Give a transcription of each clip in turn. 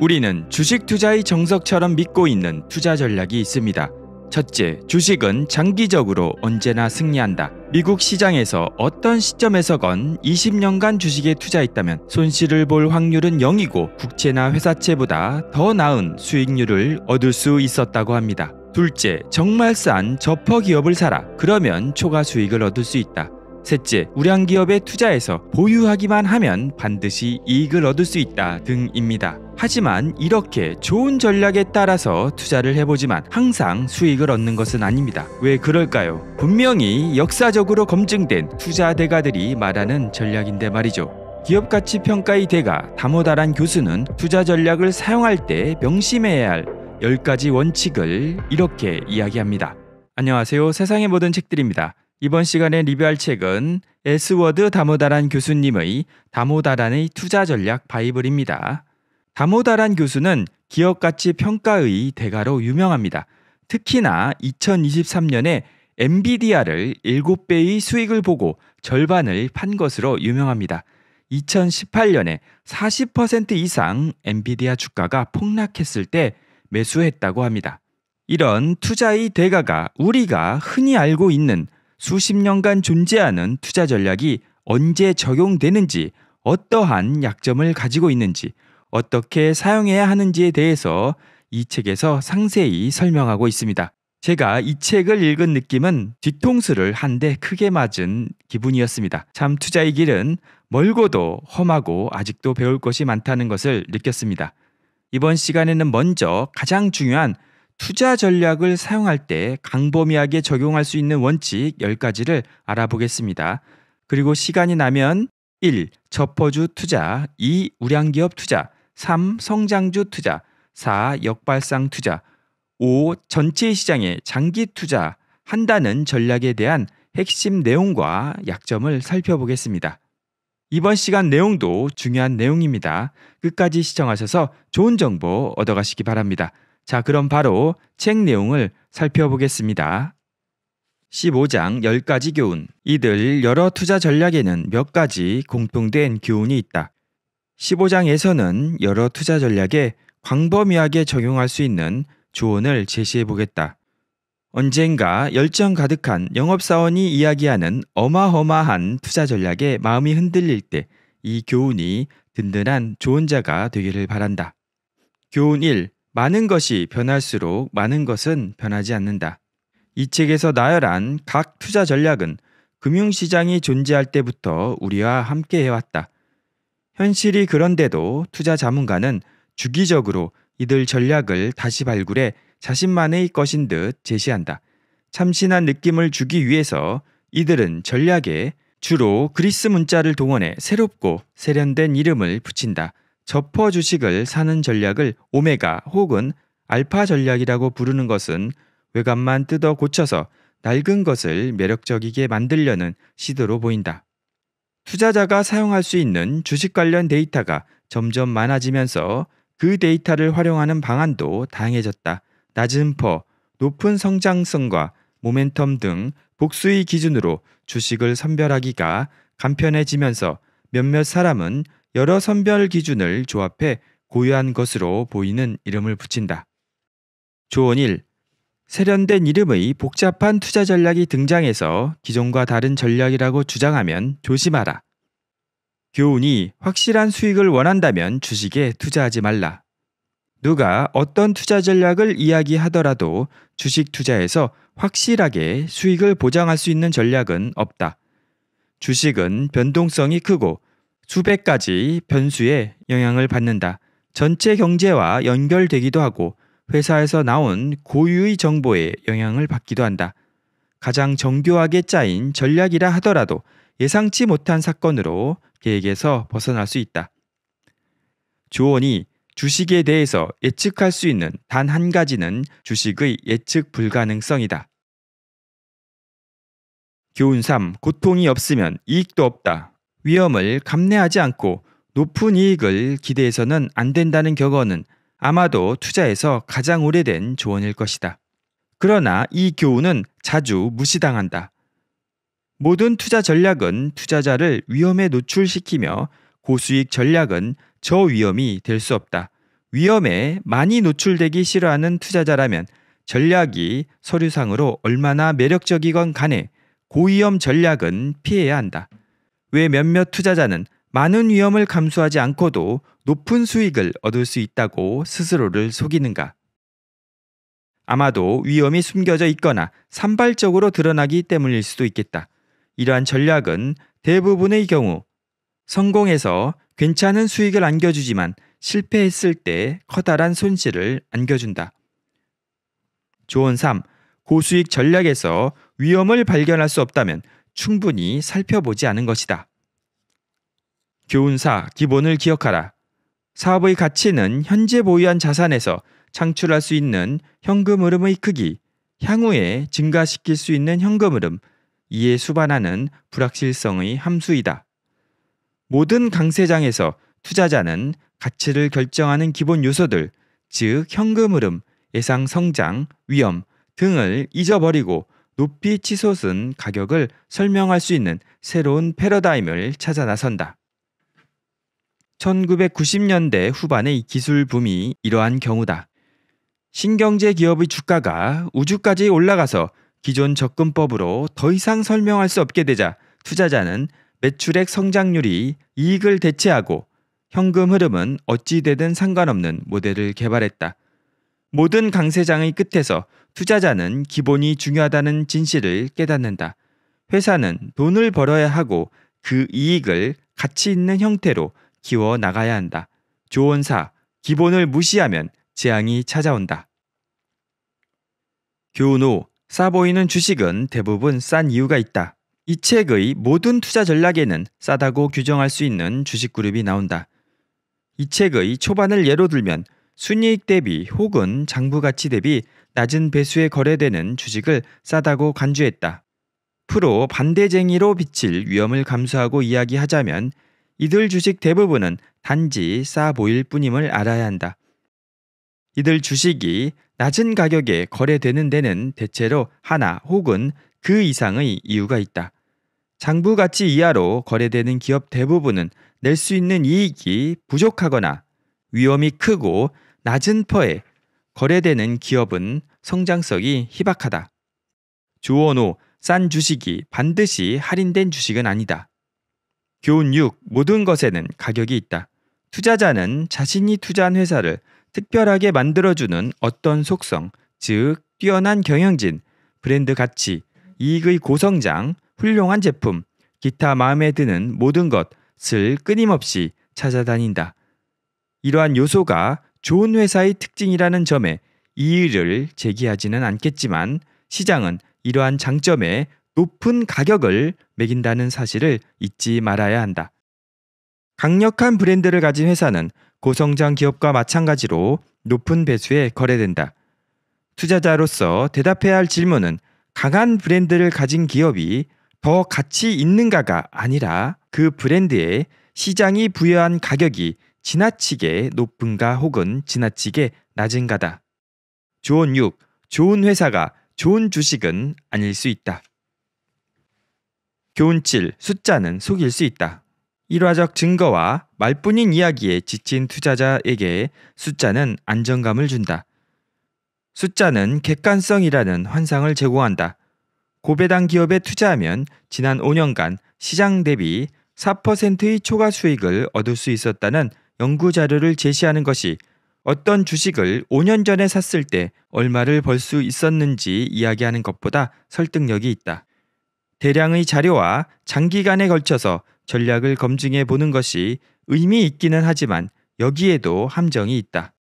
우리는 주식 투자의 정석처럼 믿고 있는 투자 전략이 있습니다. 첫째, 주식은 장기적으로 언제나 승리한다. 미국 시장에서 어떤 시점에서건 20년간 주식에 투자했다면 손실을 볼 확률은 0이고 국채나 회사채보다 더 나은 수익률을 얻을 수 있었다고 합니다. 둘째, 정말 싼 저퍼 기업을 사라. 그러면 초과 수익을 얻을 수 있다. 셋째, 우량 기업에 투자해서 보유하기만 하면 반드시 이익을 얻을 수 있다 등입니다. 하지만 이렇게 좋은 전략에 따라서 투자를 해보지만 항상 수익을 얻는 것은 아닙니다. 왜 그럴까요? 분명히 역사적으로 검증된 투자 대가들이 말하는 전략인데 말이죠. 기업가치평가의 대가 다모다란 교수는 투자 전략을 사용할 때 명심해야 할 10가지 원칙을 이렇게 이야기합니다. 안녕하세요. 세상의 모든 책들입니다. 이번 시간에 리뷰할 책은 에스워드 다모다란 교수님의 다모다란의 투자 전략 바이블입니다. 다모다란 교수는 기업 가치 평가의 대가로 유명합니다. 특히나 2023년에 엔비디아를 7배의 수익을 보고 절반을 판 것으로 유명합니다. 2018년에 40% 이상 엔비디아 주가가 폭락했을 때 매수했다고 합니다. 이런 투자의 대가가 우리가 흔히 알고 있는 수십 년간 존재하는 투자 전략이 언제 적용되는지, 어떠한 약점을 가지고 있는지, 어떻게 사용해야 하는지에 대해서 이 책에서 상세히 설명하고 있습니다. 제가 이 책을 읽은 느낌은 뒤통수를 한 대 크게 맞은 기분이었습니다. 참 투자의 길은 멀고도 험하고 아직도 배울 것이 많다는 것을 느꼈습니다. 이번 시간에는 먼저 가장 중요한 투자 전략을 사용할 때 강범위하게 적용할 수 있는 원칙 10가지를 알아보겠습니다. 그리고 시간이 나면 1. 저퍼주 투자 2. 우량기업 투자 3. 성장주 투자 4. 역발상 투자 5. 전체 시장의 장기 투자 한다는 전략에 대한 핵심 내용과 약점을 살펴보겠습니다. 이번 시간 내용도 중요한 내용입니다. 끝까지 시청하셔서 좋은 정보 얻어가시기 바랍니다. 자, 그럼 바로 책 내용을 살펴보겠습니다. 15장 10가지 교훈. 이들 여러 투자 전략에는 몇 가지 공통된 교훈이 있다. 15장에서는 여러 투자 전략에 광범위하게 적용할 수 있는 조언을 제시해 보겠다. 언젠가 열정 가득한 영업사원이 이야기하는 어마어마한 투자 전략에 마음이 흔들릴 때 이 교훈이 든든한 조언자가 되기를 바란다. 교훈 1. 많은 것이 변할수록 많은 것은 변하지 않는다. 이 책에서 나열한 각 투자 전략은 금융시장이 존재할 때부터 우리와 함께 해왔다. 현실이 그런데도 투자 자문가는 주기적으로 이들 전략을 다시 발굴해 자신만의 것인 듯 제시한다. 참신한 느낌을 주기 위해서 이들은 전략에 주로 그리스 문자를 동원해 새롭고 세련된 이름을 붙인다. 접퍼 주식을 사는 전략을 오메가 혹은 알파 전략이라고 부르는 것은 외관만 뜯어 고쳐서 낡은 것을 매력적이게 만들려는 시도로 보인다. 투자자가 사용할 수 있는 주식 관련 데이터가 점점 많아지면서 그 데이터를 활용하는 방안도 다양해졌다. 낮은 퍼, 높은 성장성과 모멘텀 등 복수의 기준으로 주식을 선별하기가 간편해지면서 몇몇 사람은 여러 선별 기준을 조합해 고유한 것으로 보이는 이름을 붙인다. 조언 1. 세련된 이름의 복잡한 투자 전략이 등장해서 기존과 다른 전략이라고 주장하면 조심하라. 교훈이 확실한 수익을 원한다면 주식에 투자하지 말라. 누가 어떤 투자 전략을 이야기하더라도 주식 투자에서 확실하게 수익을 보장할 수 있는 전략은 없다. 주식은 변동성이 크고 수백 가지 변수에 영향을 받는다. 전체 경제와 연결되기도 하고 회사에서 나온 고유의 정보에 영향을 받기도 한다. 가장 정교하게 짜인 전략이라 하더라도 예상치 못한 사건으로 계획에서 벗어날 수 있다. 조언이 주식에 대해서 예측할 수 있는 단 한 가지는 주식의 예측 불가능성이다. 교훈 3. 고통이 없으면 이익도 없다. 위험을 감내하지 않고 높은 이익을 기대해서는 안 된다는 격언은 아마도 투자에서 가장 오래된 조언일 것이다. 그러나 이 교훈은 자주 무시당한다. 모든 투자 전략은 투자자를 위험에 노출시키며 고수익 전략은 저 위험이 될 수 없다. 위험에 많이 노출되기 싫어하는 투자자라면 전략이 서류상으로 얼마나 매력적이건 간에 고위험 전략은 피해야 한다. 왜 몇몇 투자자는 많은 위험을 감수하지 않고도 높은 수익을 얻을 수 있다고 스스로를 속이는가? 아마도 위험이 숨겨져 있거나 산발적으로 드러나기 때문일 수도 있겠다. 이러한 전략은 대부분의 경우 성공해서 괜찮은 수익을 안겨주지만 실패했을 때 커다란 손실을 안겨준다. 조언 3. 고수익 전략에서 위험을 발견할 수 없다면 충분히 살펴보지 않은 것이다. 교훈사 기본을 기억하라. 사업의 가치는 현재 보유한 자산에서 창출할 수 있는 현금 흐름의 크기, 향후에 증가시킬 수 있는 현금 흐름, 이에 수반하는 불확실성의 함수이다. 모든 강세장에서 투자자는 가치를 결정하는 기본 요소들, 즉 현금 흐름, 예상 성장, 위험 등을 잊어버리고 높이 치솟은 가격을 설명할 수 있는 새로운 패러다임을 찾아 나선다. 1990년대 후반의 기술 붐이 이러한 경우다. 신경제 기업의 주가가 우주까지 올라가서 기존 접근법으로 더 이상 설명할 수 없게 되자 투자자는 매출액 성장률이 이익을 대체하고 현금 흐름은 어찌되든 상관없는 모델을 개발했다. 모든 강세장의 끝에서 투자자는 기본이 중요하다는 진실을 깨닫는다. 회사는 돈을 벌어야 하고 그 이익을 가치 있는 형태로 키워 나가야 한다. 조언사, 기본을 무시하면 재앙이 찾아온다. 교훈 후, 싸 보이는 주식은 대부분 싼 이유가 있다. 이 책의 모든 투자 전략에는 싸다고 규정할 수 있는 주식 그룹이 나온다. 이 책의 초반을 예로 들면 순이익 대비 혹은 장부 가치 대비 낮은 배수에 거래되는 주식을 싸다고 간주했다. 프로 반대쟁이로 비칠 위험을 감수하고 이야기하자면 이들 주식 대부분은 단지 싸 보일 뿐임을 알아야 한다. 이들 주식이 낮은 가격에 거래되는 데는 대체로 하나 혹은 그 이상의 이유가 있다. 장부 가치 이하로 거래되는 기업 대부분은 낼 수 있는 이익이 부족하거나 위험이 크고 낮은 퍼에 거래되는 기업은 성장성이 희박하다. 조언 5. 싼 주식이 반드시 할인된 주식은 아니다. 교훈 6. 모든 것에는 가격이 있다. 투자자는 자신이 투자한 회사를 특별하게 만들어주는 어떤 속성, 즉, 뛰어난 경영진, 브랜드 가치, 이익의 고성장, 훌륭한 제품, 기타 마음에 드는 모든 것을 끊임없이 찾아다닌다. 이러한 요소가 좋은 회사의 특징이라는 점에 이의를 제기하지는 않겠지만 시장은 이러한 장점에 높은 가격을 매긴다는 사실을 잊지 말아야 한다. 강력한 브랜드를 가진 회사는 고성장 기업과 마찬가지로 높은 배수에 거래된다. 투자자로서 대답해야 할 질문은 강한 브랜드를 가진 기업이 더 가치 있는가가 아니라 그 브랜드에 시장이 부여한 가격이 지나치게 높은가 혹은 지나치게 낮은가다. 조언 6. 좋은 회사가 좋은 주식은 아닐 수 있다. 교훈 7. 숫자는 속일 수 있다. 일화적 증거와 말뿐인 이야기에 지친 투자자에게 숫자는 안정감을 준다. 숫자는 객관성이라는 환상을 제공한다. 고배당 기업에 투자하면 지난 5년간 시장 대비 4%의 초과 수익을 얻을 수 있었다는 연구 자료를 제시하는 것이 어떤 주식을 5년 전에 샀을 때 얼마를 벌 수 있었는지 이야기하는 것보다 설득력이 있다. 대량의 자료와 장기간에 걸쳐서 전략을 검증해 보는 것이 의미 있기는 하지만 여기에도 함정이 있다.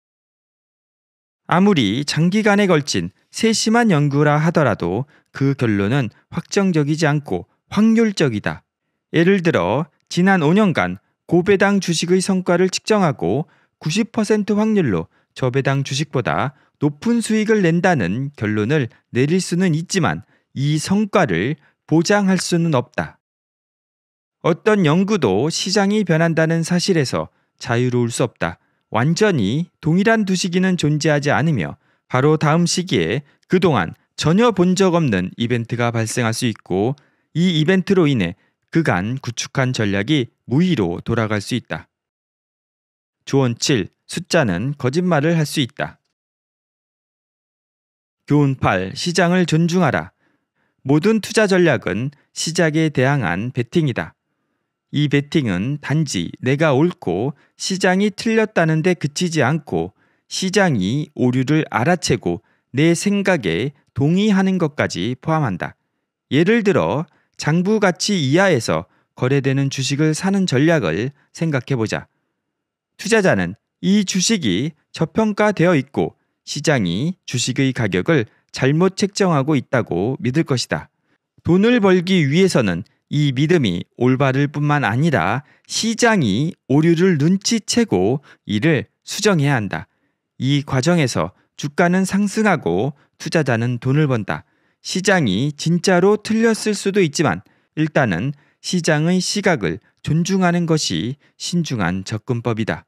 아무리 장기간에 걸친 세심한 연구라 하더라도 그 결론은 확정적이지 않고 확률적이다. 예를 들어 지난 5년간 고배당 주식의 성과를 측정하고 90% 확률로 저배당 주식보다 높은 수익을 낸다는 결론을 내릴 수는 있지만 이 성과를 보장할 수는 없다. 어떤 연구도 시장이 변한다는 사실에서 자유로울 수 없다. 완전히 동일한 두 시기는 존재하지 않으며 바로 다음 시기에 그동안 전혀 본 적 없는 이벤트가 발생할 수 있고 이 이벤트로 인해 그간 구축한 전략이 무의로 돌아갈 수 있다. 조언 7. 숫자는 거짓말을 할 수 있다. 교훈 8. 시장을 존중하라. 모든 투자 전략은 시작에 대항한 베팅이다. 이 베팅은 단지 내가 옳고 시장이 틀렸다는데 그치지 않고 시장이 오류를 알아채고 내 생각에 동의하는 것까지 포함한다. 예를 들어 장부 가치 이하에서 거래되는 주식을 사는 전략을 생각해 보자. 투자자는 이 주식이 저평가되어 있고 시장이 주식의 가격을 잘못 책정하고 있다고 믿을 것이다. 돈을 벌기 위해서는 이 믿음이 올바를 뿐만 아니라 시장이 오류를 눈치채고 이를 수정해야 한다. 이 과정에서 주가는 상승하고 투자자는 돈을 번다. 시장이 진짜로 틀렸을 수도 있지만 일단은 시장의 시각을 존중하는 것이 신중한 접근법이다.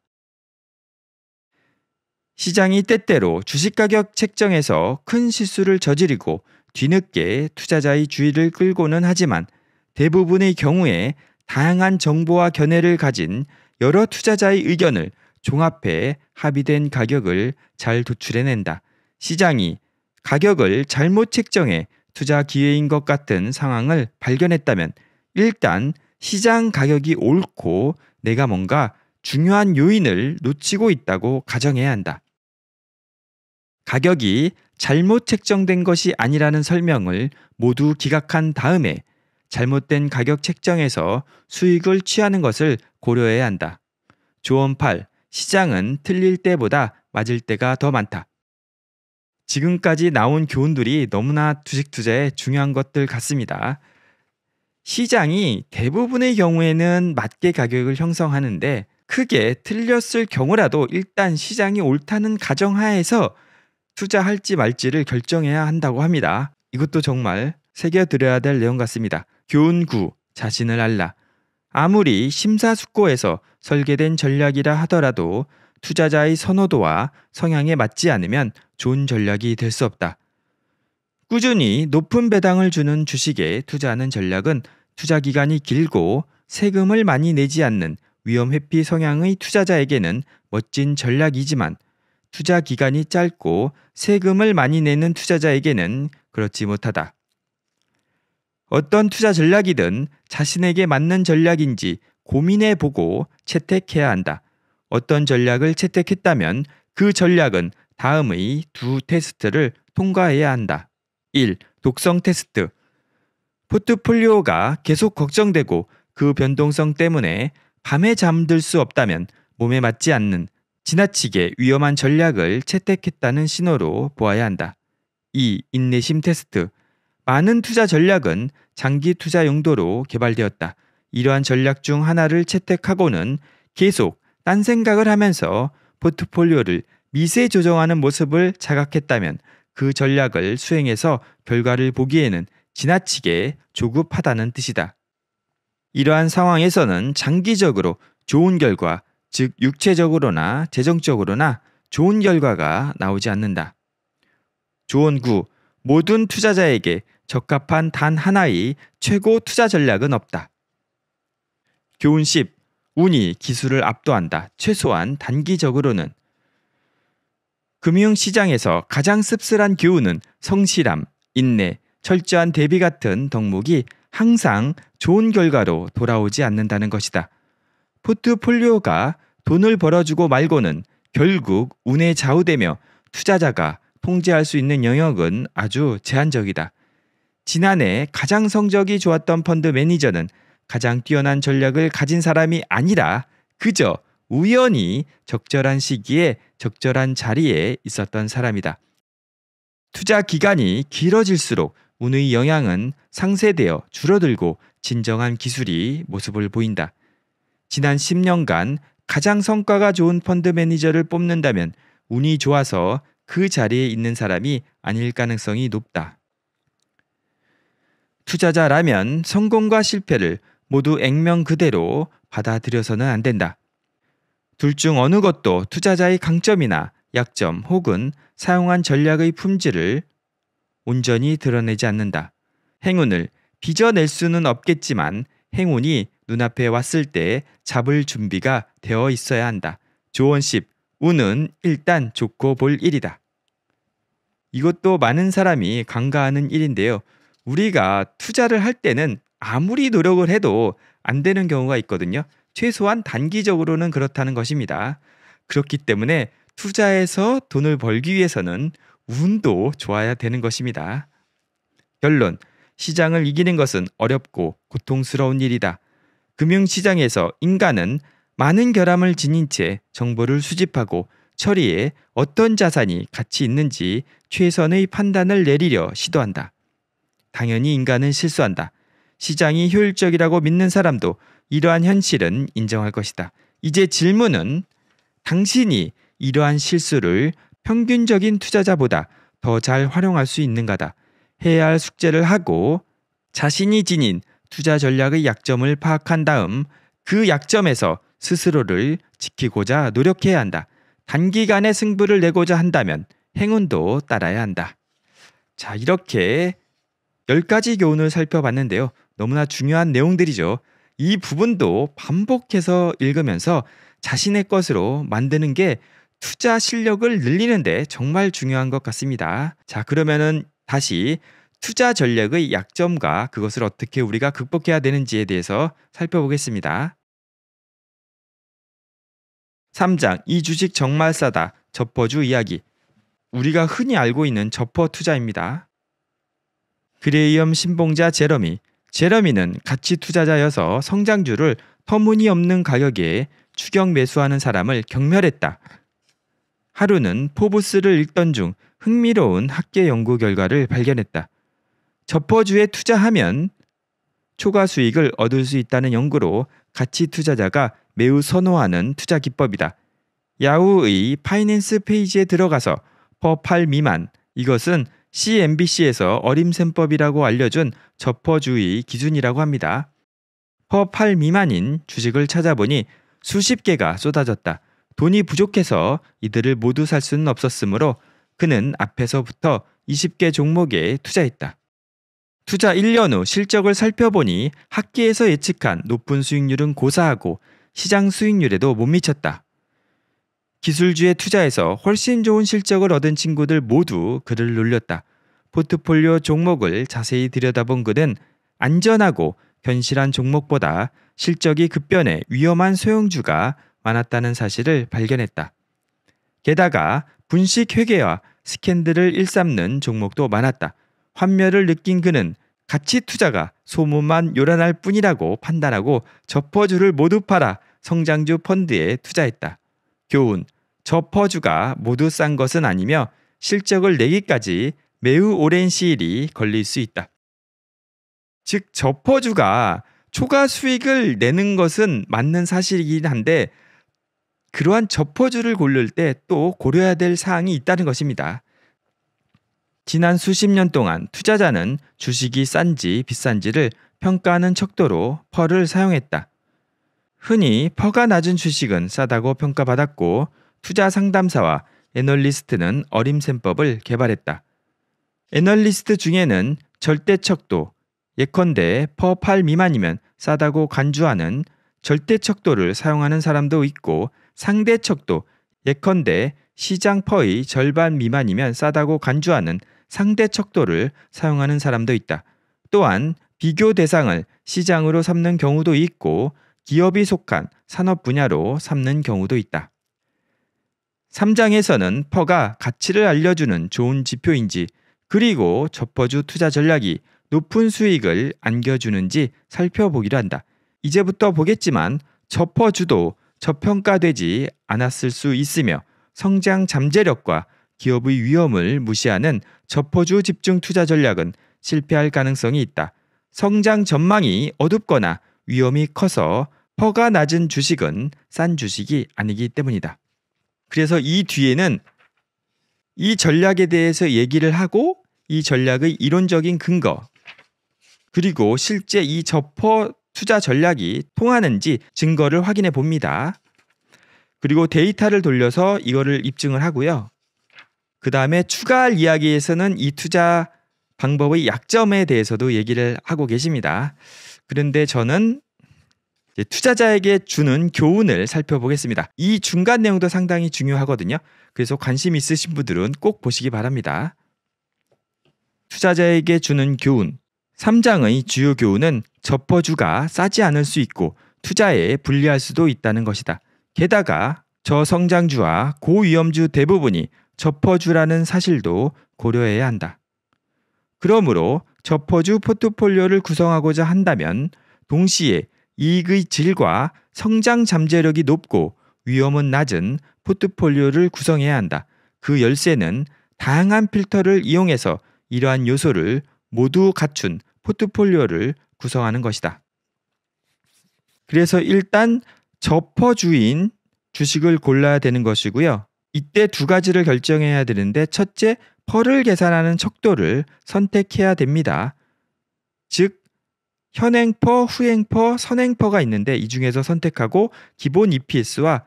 시장이 때때로 주식가격 책정에서 큰 실수를 저지르고 뒤늦게 투자자의 주의를 끌고는 하지만 대부분의 경우에 다양한 정보와 견해를 가진 여러 투자자의 의견을 종합해 합의된 가격을 잘 도출해낸다. 시장이 가격을 잘못 책정해 투자 기회인 것 같은 상황을 발견했다면 일단 시장 가격이 옳고 내가 뭔가 중요한 요인을 놓치고 있다고 가정해야 한다. 가격이 잘못 책정된 것이 아니라는 설명을 모두 기각한 다음에 잘못된 가격 책정에서 수익을 취하는 것을 고려해야 한다. 조언 8. 시장은 틀릴 때보다 맞을 때가 더 많다. 지금까지 나온 교훈들이 너무나 주식 투자에 중요한 것들 같습니다. 시장이 대부분의 경우에는 맞게 가격을 형성하는데 크게 틀렸을 경우라도 일단 시장이 옳다는 가정하에서 투자할지 말지를 결정해야 한다고 합니다. 이것도 정말 새겨드려야 될 내용 같습니다. 교훈 9. 자신을 알라. 아무리 심사숙고해서 설계된 전략이라 하더라도 투자자의 선호도와 성향에 맞지 않으면 좋은 전략이 될 수 없다. 꾸준히 높은 배당을 주는 주식에 투자하는 전략은 투자 기간이 길고 세금을 많이 내지 않는 위험 회피 성향의 투자자에게는 멋진 전략이지만 투자 기간이 짧고 세금을 많이 내는 투자자에게는 그렇지 못하다. 어떤 투자 전략이든 자신에게 맞는 전략인지 고민해 보고 채택해야 한다. 어떤 전략을 채택했다면 그 전략은 다음의 두 테스트를 통과해야 한다. 1. 독성 테스트. 포트폴리오가 계속 걱정되고 그 변동성 때문에 밤에 잠들 수 없다면 몸에 맞지 않는 지나치게 위험한 전략을 채택했다는 신호로 보아야 한다. 2. 인내심 테스트. 많은 투자 전략은 장기 투자 용도로 개발되었다. 이러한 전략 중 하나를 채택하고는 계속 딴 생각을 하면서 포트폴리오를 미세 조정하는 모습을 자각했다면 그 전략을 수행해서 결과를 보기에는 지나치게 조급하다는 뜻이다. 이러한 상황에서는 장기적으로 좋은 결과, 즉 육체적으로나 재정적으로나 좋은 결과가 나오지 않는다. 조언 9. 모든 투자자에게 적합한 단 하나의 최고 투자 전략은 없다. 교훈 10. 운이 기술을 압도한다. 최소한 단기적으로는. 금융시장에서 가장 씁쓸한 교훈은 성실함, 인내, 철저한 대비 같은 덕목이 항상 좋은 결과로 돌아오지 않는다는 것이다. 포트폴리오가 돈을 벌어주고 말고는 결국 운에 좌우되며 투자자가 통제할 수 있는 영역은 아주 제한적이다. 지난해 가장 성적이 좋았던 펀드 매니저는 가장 뛰어난 전략을 가진 사람이 아니라 그저 우연히 적절한 시기에 적절한 자리에 있었던 사람이다. 투자 기간이 길어질수록 운의 영향은 상쇄되어 줄어들고 진정한 기술이 모습을 보인다. 지난 10년간 가장 성과가 좋은 펀드 매니저를 뽑는다면 운이 좋아서 그 자리에 있는 사람이 아닐 가능성이 높다. 투자자라면 성공과 실패를 모두 액면 그대로 받아들여서는 안 된다. 둘 중 어느 것도 투자자의 강점이나 약점 혹은 사용한 전략의 품질을 온전히 드러내지 않는다. 행운을 빚어낼 수는 없겠지만 행운이 눈앞에 왔을 때 잡을 준비가 되어 있어야 한다. 조언 10. 운은 일단 좋고 볼 일이다. 이것도 많은 사람이 간과하는 일인데요. 우리가 투자를 할 때는 아무리 노력을 해도 안 되는 경우가 있거든요. 최소한 단기적으로는 그렇다는 것입니다. 그렇기 때문에 투자해서 돈을 벌기 위해서는 운도 좋아야 되는 것입니다. 결론. 시장을 이기는 것은 어렵고 고통스러운 일이다. 금융시장에서 인간은 많은 결함을 지닌 채 정보를 수집하고 처리해 어떤 자산이 가치 있는지 최선의 판단을 내리려 시도한다. 당연히 인간은 실수한다. 시장이 효율적이라고 믿는 사람도 이러한 현실은 인정할 것이다. 이제 질문은 당신이 이러한 실수를 평균적인 투자자보다 더 잘 활용할 수 있는가다. 해야 할 숙제를 하고 자신이 지닌 투자 전략의 약점을 파악한 다음 그 약점에서 스스로를 지키고자 노력해야 한다. 단기간에 승부를 내고자 한다면 행운도 따라야 한다. 자, 이렇게 10가지 교훈을 살펴봤는데요. 너무나 중요한 내용들이죠. 이 부분도 반복해서 읽으면서 자신의 것으로 만드는 게 투자 실력을 늘리는데 정말 중요한 것 같습니다. 자, 그러면은 다시 투자 전략의 약점과 그것을 어떻게 우리가 극복해야 되는지에 대해서 살펴보겠습니다. 3장 이 주식 정말 싸다 접어주 이야기 우리가 흔히 알고 있는 접어 투자입니다. 그레이엄 신봉자 제러미 제러미는 가치 투자자여서 성장주를 터무니없는 가격에 추격 매수하는 사람을 경멸했다. 하루는 포브스를 읽던 중 흥미로운 학계 연구 결과를 발견했다. 저퍼주에 투자하면 초과 수익을 얻을 수 있다는 연구로 가치 투자자가 매우 선호하는 투자 기법이다. 야후의 파이낸스 페이지에 들어가서 퍼팔 미만 이것은 CNBC에서 어림셈법이라고 알려준 접허주의 기준이라고 합니다. 퍼 8 미만인 주식을 찾아보니 수십 개가 쏟아졌다. 돈이 부족해서 이들을 모두 살 수는 없었으므로 그는 앞에서부터 20개 종목에 투자했다. 투자 1년 후 실적을 살펴보니 학기에서 예측한 높은 수익률은 고사하고 시장 수익률에도 못 미쳤다. 기술주에 투자해서 훨씬 좋은 실적을 얻은 친구들 모두 그를 놀렸다. 포트폴리오 종목을 자세히 들여다본 그는 안전하고 견실한 종목보다 실적이 급변해 위험한 소형주가 많았다는 사실을 발견했다. 게다가 분식 회계와 스캔들을 일삼는 종목도 많았다. 환멸을 느낀 그는 가치 투자가 소문만 요란할 뿐이라고 판단하고 저퍼주를 모두 팔아 성장주 펀드에 투자했다. 교훈, 저퍼주가 모두 싼 것은 아니며 실적을 내기까지 매우 오랜 시일이 걸릴 수 있다. 즉, 저퍼주가 초과 수익을 내는 것은 맞는 사실이긴 한데 그러한 저퍼주를 고를 때 또 고려해야 될 사항이 있다는 것입니다. 지난 수십 년 동안 투자자는 주식이 싼지 비싼지를 평가하는 척도로 펄을 사용했다. 흔히 퍼가 낮은 주식은 싸다고 평가받았고 투자 상담사와 애널리스트는 어림셈법을 개발했다. 애널리스트 중에는 절대척도, 예컨대 퍼8 미만이면 싸다고 간주하는 절대척도를 사용하는 사람도 있고 상대척도, 예컨대 시장 퍼의 절반 미만이면 싸다고 간주하는 상대척도를 사용하는 사람도 있다. 또한 비교 대상을 시장으로 삼는 경우도 있고 기업이 속한 산업 분야로 삼는 경우도 있다. 3장에서는 퍼가 가치를 알려주는 좋은 지표인지 그리고 접퍼주 투자 전략이 높은 수익을 안겨주는지 살펴보기로 한다. 이제부터 보겠지만 접퍼주도 저평가되지 않았을 수 있으며 성장 잠재력과 기업의 위험을 무시하는 접퍼주 집중 투자 전략은 실패할 가능성이 있다. 성장 전망이 어둡거나 위험이 커서 허가 낮은 주식은 싼 주식이 아니기 때문이다. 그래서 이 뒤에는 이 전략에 대해서 얘기를 하고 이 전략의 이론적인 근거 그리고 실제 이 저퍼 투자 전략이 통하는지 증거를 확인해 봅니다. 그리고 데이터를 돌려서 이거를 입증을 하고요. 그 다음에 추가할 이야기에서는 이 투자 방법의 약점에 대해서도 얘기를 하고 계십니다. 그런데 저는 투자자에게 주는 교훈을 살펴보겠습니다. 이 중간 내용도 상당히 중요하거든요. 그래서 관심 있으신 분들은 꼭 보시기 바랍니다. 투자자에게 주는 교훈 3장의 주요 교훈은 접퍼주가 싸지 않을 수 있고 투자에 불리할 수도 있다는 것이다. 게다가 저성장주와 고위험주 대부분이 접퍼주라는 사실도 고려해야 한다. 그러므로 접퍼주 포트폴리오를 구성하고자 한다면 동시에 이익의 질과 성장 잠재력이 높고 위험은 낮은 포트폴리오를 구성해야 한다. 그 열쇠는 다양한 필터를 이용해서 이러한 요소를 모두 갖춘 포트폴리오를 구성하는 것이다. 그래서 일단 저퍼주인 주식을 골라야 되는 것이고요. 이때 두 가지를 결정해야 되는데 첫째, 펄을 계산하는 척도를 선택해야 됩니다. 즉 현행퍼, 후행퍼, 선행퍼가 있는데 이 중에서 선택하고 기본 EPS와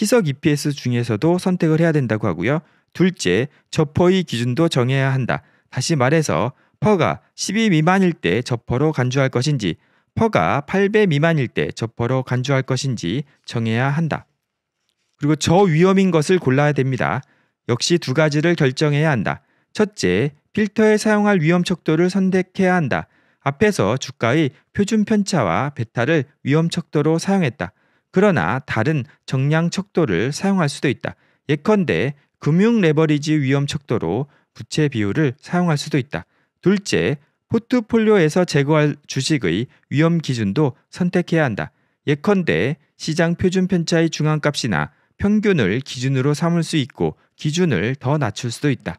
희석 EPS 중에서도 선택을 해야 된다고 하고요. 둘째, 저퍼의 기준도 정해야 한다. 다시 말해서 퍼가 12 미만일 때 저퍼로 간주할 것인지 퍼가 8배 미만일 때 저퍼로 간주할 것인지 정해야 한다. 그리고 저위험인 것을 골라야 됩니다. 역시 두 가지를 결정해야 한다. 첫째, 필터에 사용할 위험 척도를 선택해야 한다. 앞에서 주가의 표준 편차와 베타를 위험 척도로 사용했다. 그러나 다른 정량 척도를 사용할 수도 있다. 예컨대 금융 레버리지 위험 척도로 부채 비율을 사용할 수도 있다. 둘째, 포트폴리오에서 제거할 주식의 위험 기준도 선택해야 한다. 예컨대 시장 표준 편차의 중앙값이나 평균을 기준으로 삼을 수 있고 기준을 더 낮출 수도 있다.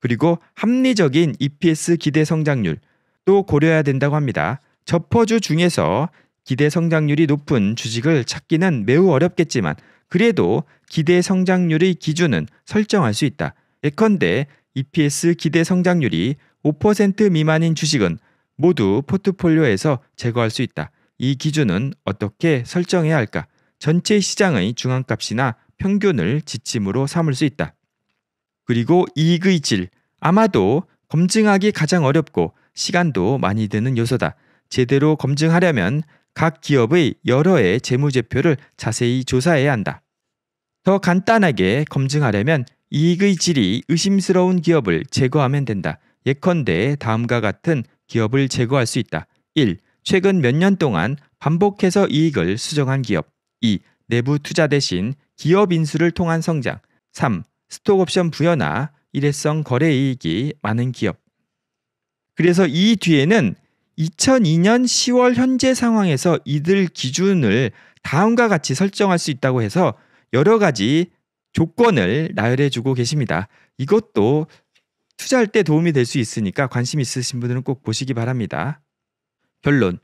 그리고 합리적인 EPS 기대 성장률, 또 고려해야 된다고 합니다. 저퍼주 중에서 기대 성장률이 높은 주식을 찾기는 매우 어렵겠지만 그래도 기대 성장률의 기준은 설정할 수 있다. 예컨대 EPS 기대 성장률이 5% 미만인 주식은 모두 포트폴리오에서 제거할 수 있다. 이 기준은 어떻게 설정해야 할까? 전체 시장의 중앙값이나 평균을 지침으로 삼을 수 있다. 그리고 이익의 질. 아마도 검증하기 가장 어렵고 시간도 많이 드는 요소다. 제대로 검증하려면 각 기업의 여러 해 재무제표를 자세히 조사해야 한다. 더 간단하게 검증하려면 이익의 질이 의심스러운 기업을 제거하면 된다. 예컨대 다음과 같은 기업을 제거할 수 있다. 1. 최근 몇 년 동안 반복해서 이익을 수정한 기업. 2. 내부 투자 대신 기업 인수를 통한 성장. 3. 스톡옵션 부여나 일회성 거래 이익이 많은 기업. 그래서 이 뒤에는 2002년 10월 현재 상황에서 이들 기준을 다음과 같이 설정할 수 있다고 해서 여러 가지 조건을 나열해 주고 계십니다. 이것도 투자할 때 도움이 될 수 있으니까 관심 있으신 분들은 꼭 보시기 바랍니다. 결론.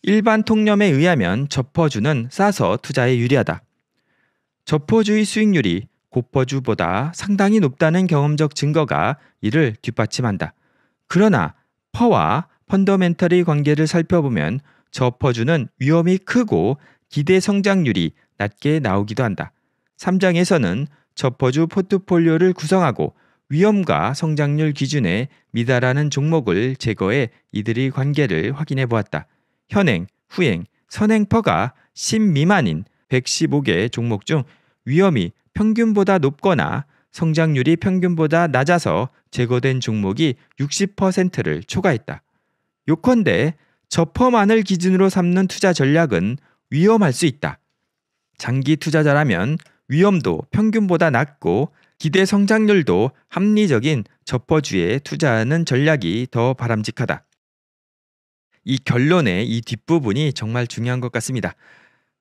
일반 통념에 의하면 저퍼주는 싸서 투자에 유리하다. 저퍼주의 수익률이 고퍼주보다 상당히 높다는 경험적 증거가 이를 뒷받침한다. 그러나 퍼와 펀더멘털의 관계를 살펴보면 저 퍼주는 위험이 크고 기대 성장률이 낮게 나오기도 한다. 3장에서는 저퍼주 포트폴리오를 구성하고 위험과 성장률 기준에 미달하는 종목을 제거해 이들의 관계를 확인해 보았다. 현행, 후행, 선행퍼가 10 미만인 115개 종목 중 위험이 평균보다 높거나 성장률이 평균보다 낮아서 제거된 종목이 60%를 초과했다. 요컨대 저퍼안을 기준으로 삼는 투자 전략은 위험할 수 있다. 장기 투자자라면 위험도 평균보다 낮고 기대 성장률도 합리적인 저퍼주에 투자하는 전략이 더 바람직하다. 이 결론의 이 뒷부분이 정말 중요한 것 같습니다.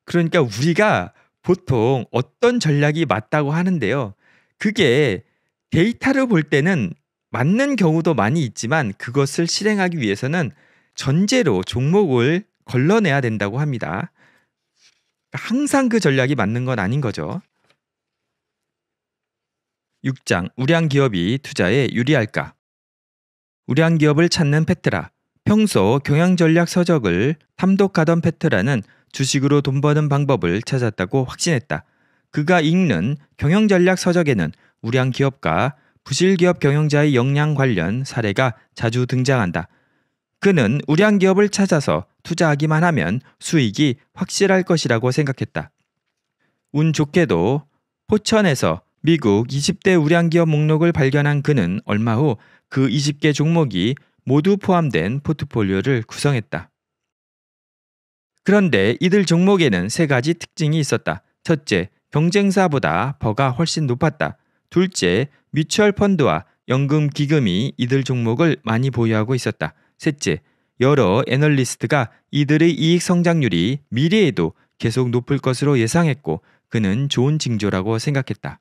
그러니까 우리가 보통 어떤 전략이 맞다고 하는데요. 그게 데이터를 볼 때는 맞는 경우도 많이 있지만 그것을 실행하기 위해서는 전제로 종목을 걸러내야 된다고 합니다. 그러니까 항상 그 전략이 맞는 건 아닌 거죠. 6장 우량 기업이 투자에 유리할까? 우량 기업을 찾는 페트라. 평소 경영 전략 서적을 탐독하던 페트라는 주식으로 돈 버는 방법을 찾았다고 확신했다. 그가 읽는 경영 전략 서적에는 우량 기업과 부실 기업 경영자의 역량 관련 사례가 자주 등장한다. 그는 우량 기업을 찾아서 투자하기만 하면 수익이 확실할 것이라고 생각했다. 운 좋게도 포천에서 미국 20대 우량 기업 목록을 발견한 그는 얼마 후 그 20개 종목이 모두 포함된 포트폴리오를 구성했다. 그런데 이들 종목에는 세 가지 특징이 있었다. 첫째, 경쟁사보다 버가 훨씬 높았다. 둘째, 뮤추얼 펀드와 연금 기금이 이들 종목을 많이 보유하고 있었다. 셋째, 여러 애널리스트가 이들의 이익 성장률이 미래에도 계속 높을 것으로 예상했고 그는 좋은 징조라고 생각했다.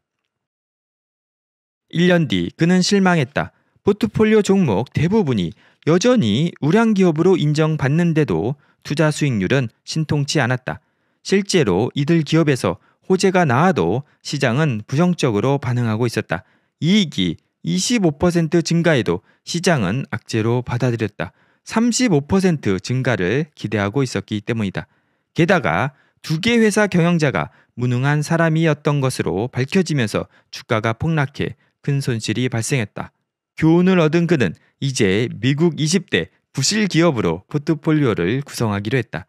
1년 뒤 그는 실망했다. 포트폴리오 종목 대부분이 여전히 우량 기업으로 인정받는데도 투자 수익률은 신통치 않았다. 실제로 이들 기업에서 호재가 나와도 시장은 부정적으로 반응하고 있었다. 이익이 25% 증가에도 시장은 악재로 받아들였다. 35% 증가를 기대하고 있었기 때문이다. 게다가 두 개 회사 경영자가 무능한 사람이었던 것으로 밝혀지면서 주가가 폭락해 큰 손실이 발생했다. 교훈을 얻은 그는 이제 미국 20대 부실 기업으로 포트폴리오를 구성하기로 했다.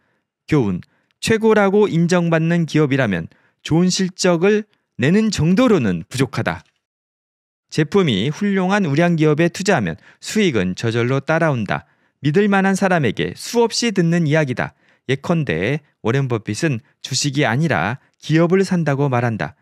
교훈, 최고라고 인정받는 기업이라면 좋은 실적을 내는 정도로는 부족하다. 제품이 훌륭한 우량 기업에 투자하면 수익은 저절로 따라온다. 믿을 만한 사람에게 수없이 듣는 이야기다. 예컨대 워렌 버핏은 주식이 아니라 기업을 산다고 말한다.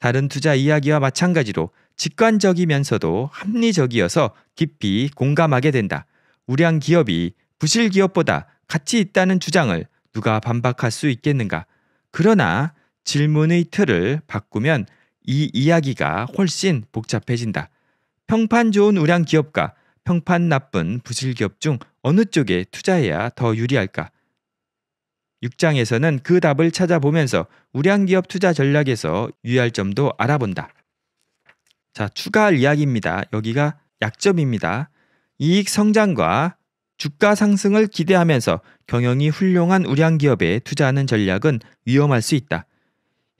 다른 투자 이야기와 마찬가지로 직관적이면서도 합리적이어서 깊이 공감하게 된다. 우량 기업이 부실 기업보다 가치 있다는 주장을 누가 반박할 수 있겠는가? 그러나 질문의 틀을 바꾸면 이 이야기가 훨씬 복잡해진다. 평판 좋은 우량 기업과 평판 나쁜 부실 기업 중 어느 쪽에 투자해야 더 유리할까? 6장에서는 그 답을 찾아보면서 우량 기업 투자 전략에서 유의할 점도 알아본다. 자, 추가할 이야기입니다. 여기가 약점입니다. 이익 성장과 주가 상승을 기대하면서 경영이 훌륭한 우량 기업에 투자하는 전략은 위험할 수 있다.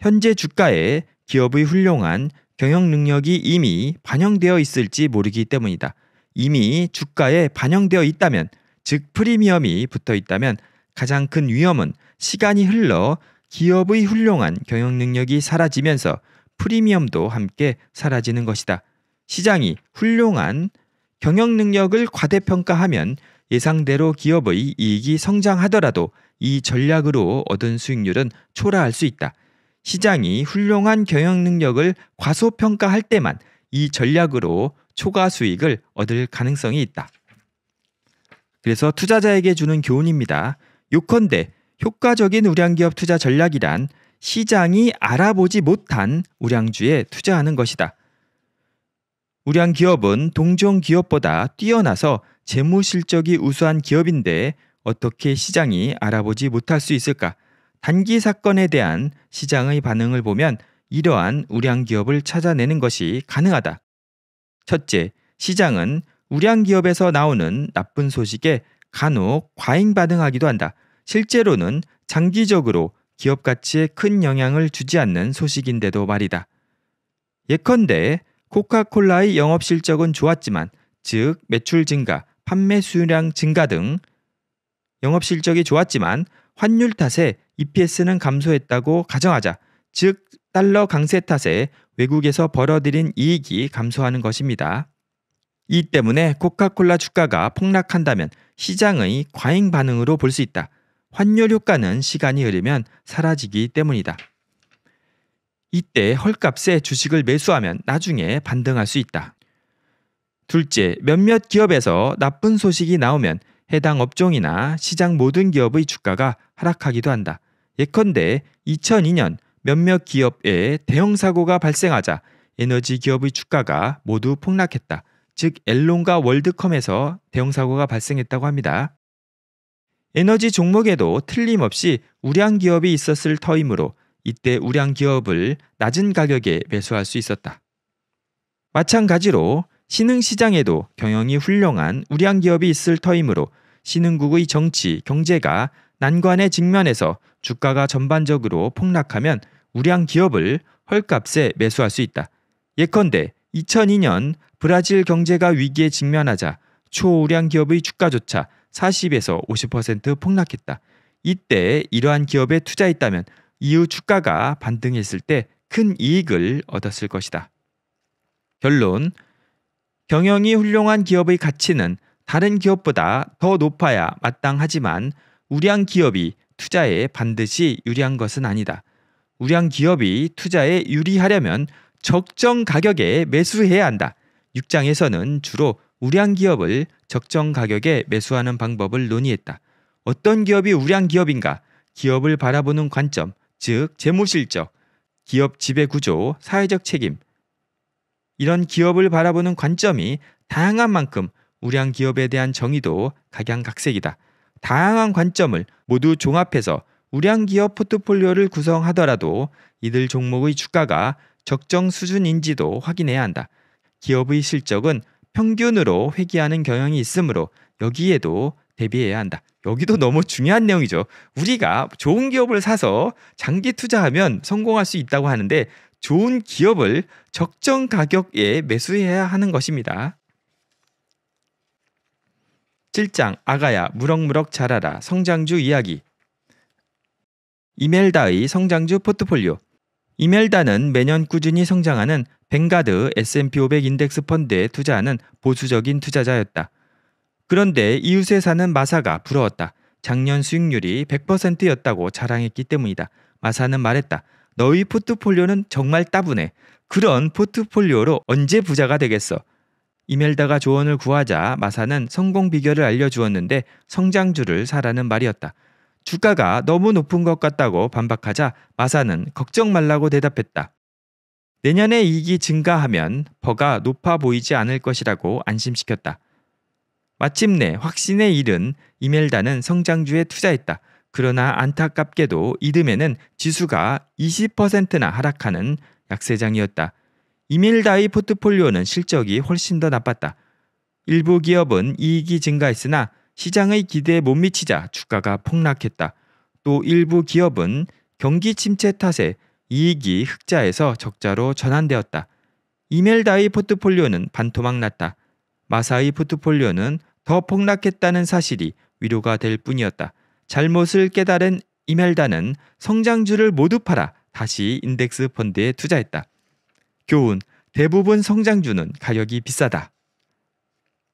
현재 주가에 기업의 훌륭한 경영 능력이 이미 반영되어 있을지 모르기 때문이다. 이미 주가에 반영되어 있다면, 즉 프리미엄이 붙어 있다면 가장 큰 위험은 시간이 흘러 기업의 훌륭한 경영 능력이 사라지면서 프리미엄도 함께 사라지는 것이다. 시장이 훌륭한 경영 능력을 과대평가하면 예상대로 기업의 이익이 성장하더라도 이 전략으로 얻은 수익률은 초라할 수 있다. 시장이 훌륭한 경영 능력을 과소평가할 때만 이 전략으로 초과 수익을 얻을 가능성이 있다. 그래서 투자자에게 주는 교훈입니다. 요컨대 효과적인 우량기업 투자 전략이란 시장이 알아보지 못한 우량주에 투자하는 것이다. 우량기업은 동종 기업보다 뛰어나서 재무 실적이 우수한 기업인데 어떻게 시장이 알아보지 못할 수 있을까? 단기 사건에 대한 시장의 반응을 보면 이러한 우량 기업을 찾아내는 것이 가능하다. 첫째, 시장은 우량 기업에서 나오는 나쁜 소식에 간혹 과잉 반응하기도 한다. 실제로는 장기적으로 기업 가치에 큰 영향을 주지 않는 소식인데도 말이다. 예컨대 코카콜라의 영업 실적은 좋았지만 즉 매출 증가, 판매 수량 증가 등 영업 실적이 좋았지만 환율 탓에 EPS는 감소했다고 가정하자, 즉 달러 강세 탓에 외국에서 벌어들인 이익이 감소하는 것입니다. 이 때문에 코카콜라 주가가 폭락한다면 시장의 과잉 반응으로 볼 수 있다. 환율 효과는 시간이 흐르면 사라지기 때문이다. 이때 헐값에 주식을 매수하면 나중에 반등할 수 있다. 둘째, 몇몇 기업에서 나쁜 소식이 나오면 해당 업종이나 시장 모든 기업의 주가가 하락하기도 한다. 예컨대 2002년 몇몇 기업에 대형 사고가 발생하자 에너지 기업의 주가가 모두 폭락했다. 즉 엘론과 월드컴에서 대형 사고가 발생했다고 합니다. 에너지 종목에도 틀림없이 우량 기업이 있었을 터이므로 이때 우량 기업을 낮은 가격에 매수할 수 있었다. 마찬가지로 신흥시장에도 경영이 훌륭한 우량 기업이 있을 터이므로 신흥국의 정치, 경제가 난관에 직면해서 주가가 전반적으로 폭락하면 우량 기업을 헐값에 매수할 수 있다. 예컨대 2002년 브라질 경제가 위기에 직면하자 초우량 기업의 주가조차 40에서 50% 폭락했다. 이때 이러한 기업에 투자했다면 이후 주가가 반등했을 때 큰 이익을 얻었을 것이다. 결론 경영이 훌륭한 기업의 가치는 다른 기업보다 더 높아야 마땅하지만 우량 기업이 투자에 반드시 유리한 것은 아니다. 우량 기업이 투자에 유리하려면 적정 가격에 매수해야 한다. 6장에서는 주로 우량 기업을 적정 가격에 매수하는 방법을 논의했다. 어떤 기업이 우량 기업인가? 기업을 바라보는 관점, 즉 재무 실적, 기업 지배 구조, 사회적 책임, 이런 기업을 바라보는 관점이 다양한 만큼 우량 기업에 대한 정의도 각양각색이다. 다양한 관점을 모두 종합해서 우량 기업 포트폴리오를 구성하더라도 이들 종목의 주가가 적정 수준인지도 확인해야 한다. 기업의 실적은 평균으로 회귀하는 경향이 있으므로 여기에도 대비해야 한다. 여기도 너무 중요한 내용이죠. 우리가 좋은 기업을 사서 장기 투자하면 성공할 수 있다고 하는데 좋은 기업을 적정 가격에 매수해야 하는 것입니다. 7장 아가야 무럭무럭 자라라 성장주 이야기 이멜다의 성장주 포트폴리오 이멜다는 매년 꾸준히 성장하는 벵가드 S&P 500 인덱스 펀드에 투자하는 보수적인 투자자였다. 그런데 이웃에 사는 마사가 부러웠다. 작년 수익률이 100%였다고 자랑했기 때문이다. 마사는 말했다. 너희 포트폴리오는 정말 따분해. 그런 포트폴리오로 언제 부자가 되겠어? 이멜다가 조언을 구하자 마사는 성공 비결을 알려주었는데 성장주를 사라는 말이었다. 주가가 너무 높은 것 같다고 반박하자 마사는 걱정 말라고 대답했다. 내년에 이익이 증가하면 버가 높아 보이지 않을 것이라고 안심시켰다. 마침내 확신의 일은 이멜다는 성장주에 투자했다. 그러나 안타깝게도 이듬해는 지수가 20%나 하락하는 약세장이었다. 이밀다이 포트폴리오는 실적이 훨씬 더 나빴다. 일부 기업은 이익이 증가했으나 시장의 기대에 못 미치자 주가가 폭락했다. 또 일부 기업은 경기 침체 탓에 이익이 흑자에서 적자로 전환되었다. 이멜다이 포트폴리오는 반토막 났다. 마사이 포트폴리오는 더 폭락했다는 사실이 위로가 될 뿐이었다. 잘못을 깨달은 이멜다는 성장주를 모두 팔아 다시 인덱스 펀드에 투자했다. 교훈, 대부분 성장주는 가격이 비싸다.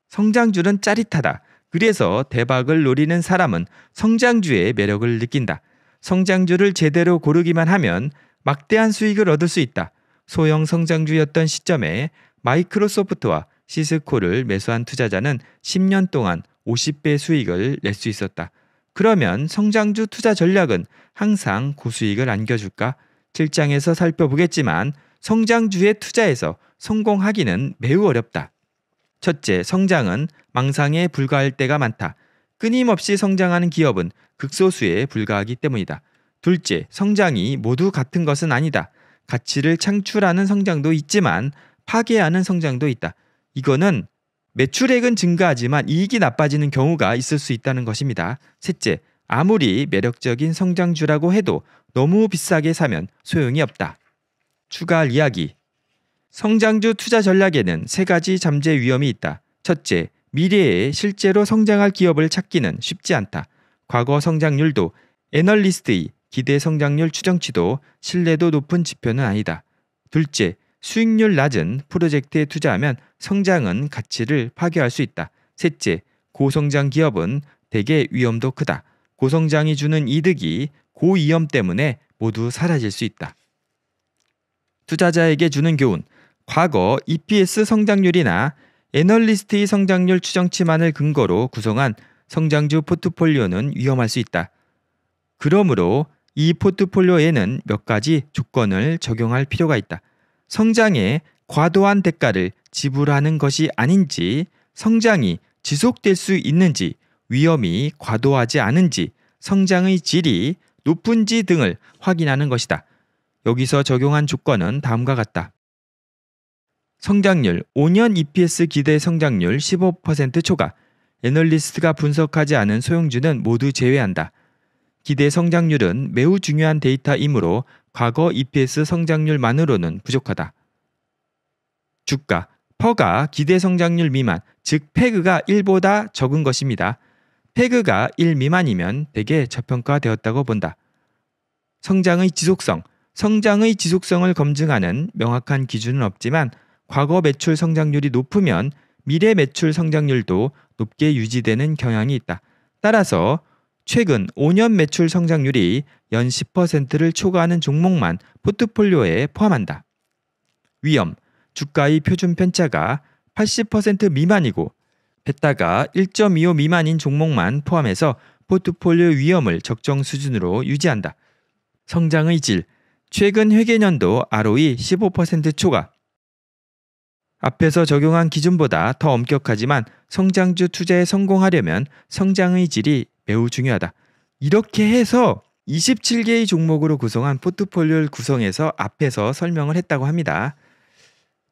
성장주는 짜릿하다. 그래서 대박을 노리는 사람은 성장주의 매력을 느낀다. 성장주를 제대로 고르기만 하면 막대한 수익을 얻을 수 있다. 소형 성장주였던 시점에 마이크로소프트와 시스코를 매수한 투자자는 10년 동안 50배 수익을 낼 수 있었다. 그러면 성장주 투자 전략은 항상 고수익을 안겨줄까? 7장에서 살펴보겠지만 성장주의투자에서 성공하기는 매우 어렵다. 첫째, 성장은 망상에 불과할 때가 많다. 끊임없이 성장하는 기업은 극소수에 불과하기 때문이다. 둘째, 성장이 모두 같은 것은 아니다. 가치를 창출하는 성장도 있지만 파괴하는 성장도 있다. 이거는 매출액은 증가하지만 이익이 나빠지는 경우가 있을 수 있다는 것입니다. 셋째, 아무리 매력적인 성장주라고 해도 너무 비싸게 사면 소용이 없다. 추가할 이야기. 성장주 투자 전략에는 세 가지 잠재 위험이 있다. 첫째, 미래에 실제로 성장할 기업을 찾기는 쉽지 않다. 과거 성장률도 애널리스트의 기대 성장률 추정치도 신뢰도 높은 지표는 아니다. 둘째, 수익률 낮은 프로젝트에 투자하면 성장은 가치를 파괴할 수 있다. 셋째, 고성장 기업은 대개 위험도 크다. 고성장이 주는 이득이 고위험 때문에 모두 사라질 수 있다. 투자자에게 주는 교훈. 과거 EPS 성장률이나 애널리스트의 성장률 추정치만을 근거로 구성한 성장주 포트폴리오는 위험할 수 있다. 그러므로 이 포트폴리오에는 몇 가지 조건을 적용할 필요가 있다. 성장에 과도한 대가를 지불하는 것이 아닌지, 성장이 지속될 수 있는지, 위험이 과도하지 않은지, 성장의 질이 높은지 등을 확인하는 것이다. 여기서 적용한 조건은 다음과 같다. 성장률 5년 EPS 기대 성장률 15% 초과. 애널리스트가 분석하지 않은 소형주는 모두 제외한다. 기대 성장률은 매우 중요한 데이터이므로 과거 EPS 성장률만으로는 부족하다. 주가, 퍼가 기대 성장률 미만, 즉 페그가 1보다 적은 것입니다. 페그가 1 미만이면 대개 저평가되었다고 본다. 성장의 지속성, 성장의 지속성을 검증하는 명확한 기준은 없지만 과거 매출 성장률이 높으면 미래 매출 성장률도 높게 유지되는 경향이 있다. 따라서 최근 5년 매출 성장률이 연 10%를 초과하는 종목만 포트폴리오에 포함한다. 위험, 주가의 표준 편차가 80% 미만이고 베타가 1.25 미만인 종목만 포함해서 포트폴리오 위험을 적정 수준으로 유지한다. 성장의 질, 최근 회계년도 ROE 15% 초과. 앞에서 적용한 기준보다 더 엄격하지만 성장주 투자에 성공하려면 성장의 질이 매우 중요하다. 이렇게 해서 27개의 종목으로 구성한 포트폴리오를 구성해서 앞에서 설명을 했다고 합니다.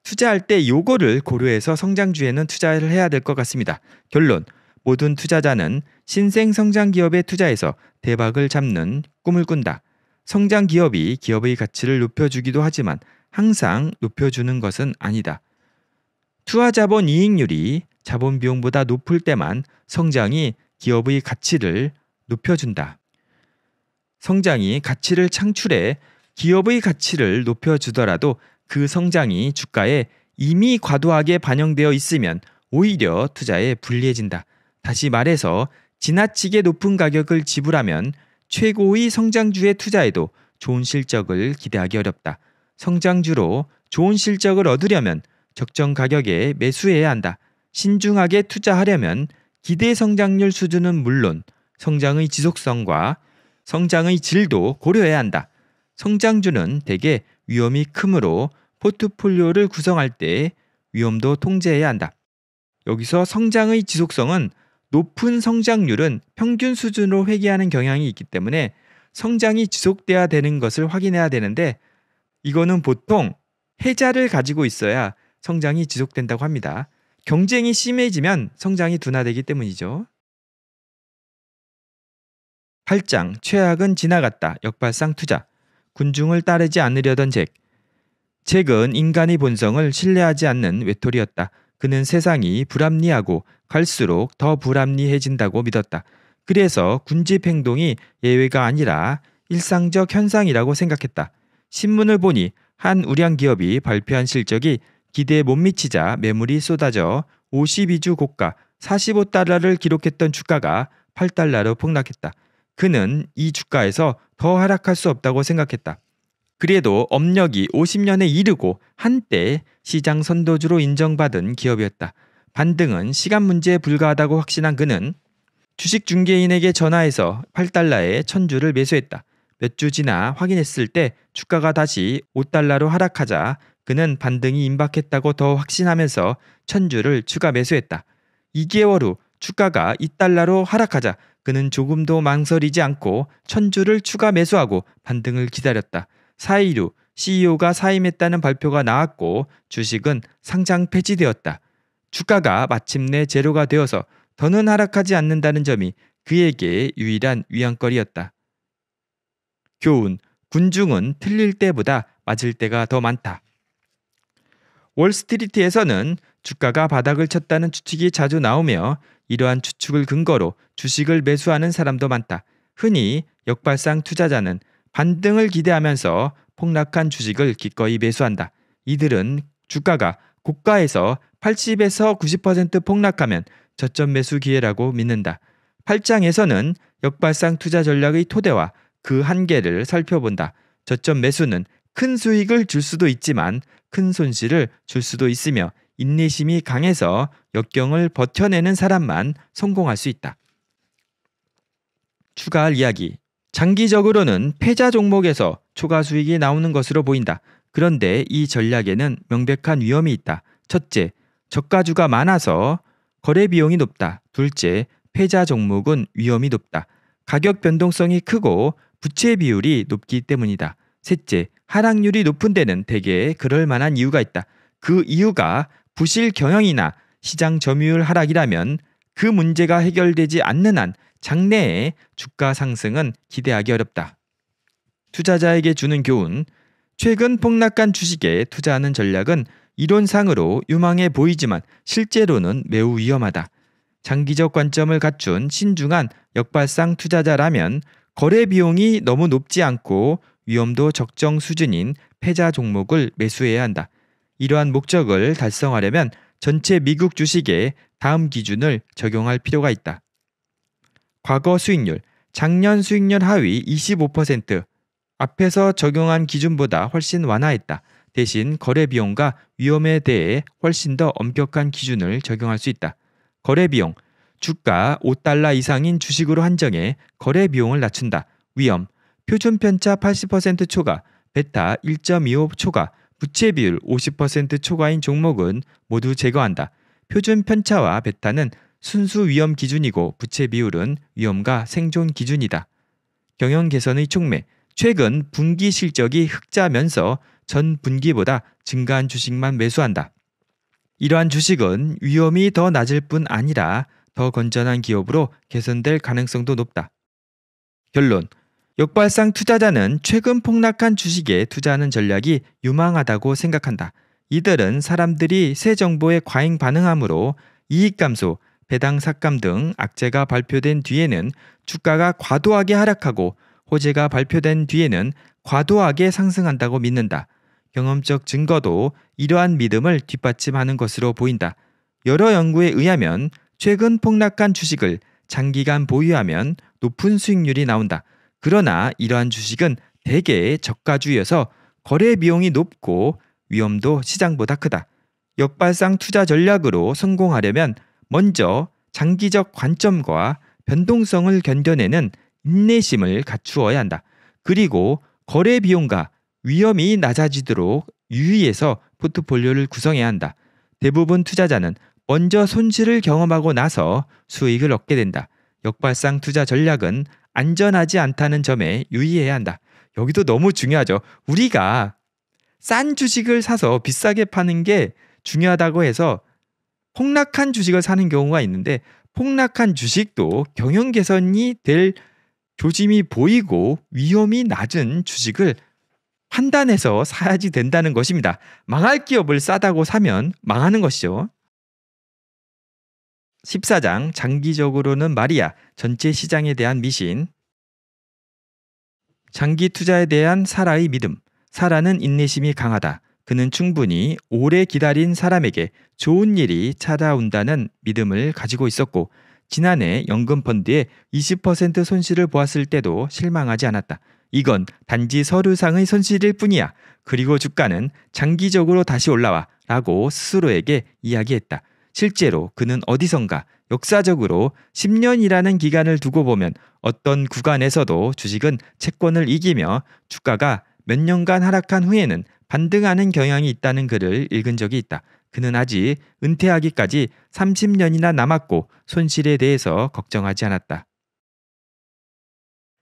투자할 때 요거를 고려해서 성장주에는 투자를 해야 될 것 같습니다. 결론. 모든 투자자는 신생 성장 기업에 투자해서 대박을 잡는 꿈을 꾼다. 성장 기업이 기업의 가치를 높여주기도 하지만 항상 높여주는 것은 아니다. 투하 자본 이익률이 자본 비용보다 높을 때만 성장이 기업의 가치를 높여준다. 성장이 가치를 창출해 기업의 가치를 높여주더라도 그 성장이 주가에 이미 과도하게 반영되어 있으면 오히려 투자에 불리해진다. 다시 말해서 지나치게 높은 가격을 지불하면 최고의 성장주에투자해도 좋은 실적을 기대하기 어렵다. 성장주로 좋은 실적을 얻으려면 적정 가격에 매수해야 한다. 신중하게 투자하려면 기대 성장률 수준은 물론 성장의 지속성과 성장의 질도 고려해야 한다. 성장주는 대개 위험이 크므로 포트폴리오를 구성할 때 위험도 통제해야 한다. 여기서 성장의 지속성은 높은 성장률은 평균 수준으로 회귀하는 경향이 있기 때문에 성장이 지속돼야 되는 것을 확인해야 되는데 이거는 보통 해자를 가지고 있어야 성장이 지속된다고 합니다. 경쟁이 심해지면 성장이 둔화되기 때문이죠. 8장 최악은 지나갔다. 역발상 투자. 군중을 따르지 않으려던 잭. 잭은 인간의 본성을 신뢰하지 않는 외톨이였다. 그는 세상이 불합리하고 갈수록 더 불합리해진다고 믿었다. 그래서 군집 행동이 예외가 아니라 일상적 현상이라고 생각했다. 신문을 보니 한 우량 기업이 발표한 실적이 기대에 못 미치자 매물이 쏟아져 52주 고가 45달러를 기록했던 주가가 8달러로 폭락했다. 그는 이 주가에서 더 하락할 수 없다고 생각했다. 그래도 업력이 50년에 이르고 한때 시장 선도주로 인정받은 기업이었다. 반등은 시간 문제에 불과하다고 확신한 그는 주식 중개인에게 전화해서 8달러에 천주를 매수했다. 몇 주 지나 확인했을 때 주가가 다시 5달러로 하락하자 그는 반등이 임박했다고 더 확신하면서 천주를 추가 매수했다. 2개월 후 주가가 2달러로 하락하자 그는 조금도 망설이지 않고 천주를 추가 매수하고 반등을 기다렸다. 4일 후 CEO가 사임했다는 발표가 나왔고 주식은 상장 폐지되었다. 주가가 마침내 제로가 되어서 더는 하락하지 않는다는 점이 그에게 유일한 위안거리였다. 교훈, 군중은 틀릴 때보다 맞을 때가 더 많다. 월스트리트에서는 주가가 바닥을 쳤다는 추측이 자주 나오며 이러한 추측을 근거로 주식을 매수하는 사람도 많다. 흔히 역발상 투자자는 반등을 기대하면서 폭락한 주식을 기꺼이 매수한다. 이들은 주가가 고가에서 80에서 90% 폭락하면 저점 매수 기회라고 믿는다. 8장에서는 역발상 투자 전략의 토대와 그 한계를 살펴본다. 저점 매수는 큰 수익을 줄 수도 있지만 큰 손실을 줄 수도 있으며 인내심이 강해서 역경을 버텨내는 사람만 성공할 수 있다. 추가할 이야기. 장기적으로는 패자 종목에서 초과 수익이 나오는 것으로 보인다. 그런데 이 전략에는 명백한 위험이 있다. 첫째, 저가주가 많아서 거래 비용이 높다. 둘째, 패자 종목은 위험이 높다. 가격 변동성이 크고 부채 비율이 높기 때문이다. 셋째, 하락률이 높은 데는 대개 그럴 만한 이유가 있다. 그 이유가 부실 경영이나 시장 점유율 하락이라면 그 문제가 해결되지 않는 한 장래에 주가 상승은 기대하기 어렵다. 투자자에게 주는 교훈. 최근 폭락한 주식에 투자하는 전략은 이론상으로 유망해 보이지만 실제로는 매우 위험하다. 장기적 관점을 갖춘 신중한 역발상 투자자라면 거래 비용이 너무 높지 않고 위험도 적정 수준인 패자 종목을 매수해야 한다. 이러한 목적을 달성하려면 전체 미국 주식에 다음 기준을 적용할 필요가 있다. 과거 수익률, 작년 수익률 하위 25%, 앞에서 적용한 기준보다 훨씬 완화했다. 대신 거래 비용과 위험에 대해 훨씬 더 엄격한 기준을 적용할 수 있다. 거래 비용, 주가 5달러 이상인 주식으로 한정해 거래 비용을 낮춘다. 위험, 표준 편차 80% 초과, 베타 1.25 초과, 부채 비율 50% 초과인 종목은 모두 제거한다. 표준 편차와 베타는 순수 위험 기준이고 부채 비율은 위험과 생존 기준이다. 경영 개선의 촉매 최근 분기 실적이 흑자면서 전 분기보다 증가한 주식만 매수한다. 이러한 주식은 위험이 더 낮을 뿐 아니라 더 건전한 기업으로 개선될 가능성도 높다. 결론 역발상 투자자는 최근 폭락한 주식에 투자하는 전략이 유망하다고 생각한다. 이들은 사람들이 새 정보에 과잉 반응하므로 이익 감소, 배당 삭감 등 악재가 발표된 뒤에는 주가가 과도하게 하락하고 호재가 발표된 뒤에는 과도하게 상승한다고 믿는다. 경험적 증거도 이러한 믿음을 뒷받침하는 것으로 보인다. 여러 연구에 의하면 최근 폭락한 주식을 장기간 보유하면 높은 수익률이 나온다. 그러나 이러한 주식은 대개 저가주여서 거래 비용이 높고 위험도 시장보다 크다. 역발상 투자 전략으로 성공하려면 먼저 장기적 관점과 변동성을 견뎌내는 인내심을 갖추어야 한다. 그리고 거래 비용과 위험이 낮아지도록 유의해서 포트폴리오를 구성해야 한다. 대부분 투자자는 먼저 손실을 경험하고 나서 수익을 얻게 된다. 역발상 투자 전략은 안전하지 않다는 점에 유의해야 한다. 여기도 너무 중요하죠. 우리가 싼 주식을 사서 비싸게 파는 게 중요하다고 해서 폭락한 주식을 사는 경우가 있는데 폭락한 주식도 경영 개선이 될 조짐이 보이고 위험이 낮은 주식을 판단해서 사야지 된다는 것입니다. 망할 기업을 싸다고 사면 망하는 것이죠. 14장 장기적으로는 마리아 전체 시장에 대한 미신 장기 투자에 대한 사라의 믿음 사라는 인내심이 강하다. 그는 충분히 오래 기다린 사람에게 좋은 일이 찾아온다는 믿음을 가지고 있었고 지난해 연금 펀드의 20% 손실을 보았을 때도 실망하지 않았다. 이건 단지 서류상의 손실일 뿐이야. 그리고 주가는 장기적으로 다시 올라와 라고 스스로에게 이야기했다. 실제로 그는 어디선가 역사적으로 10년이라는 기간을 두고 보면 어떤 구간에서도 주식은 채권을 이기며 주가가 몇 년간 하락한 후에는 반등하는 경향이 있다는 글을 읽은 적이 있다. 그는 아직 은퇴하기까지 30년이나 남았고 손실에 대해서 걱정하지 않았다.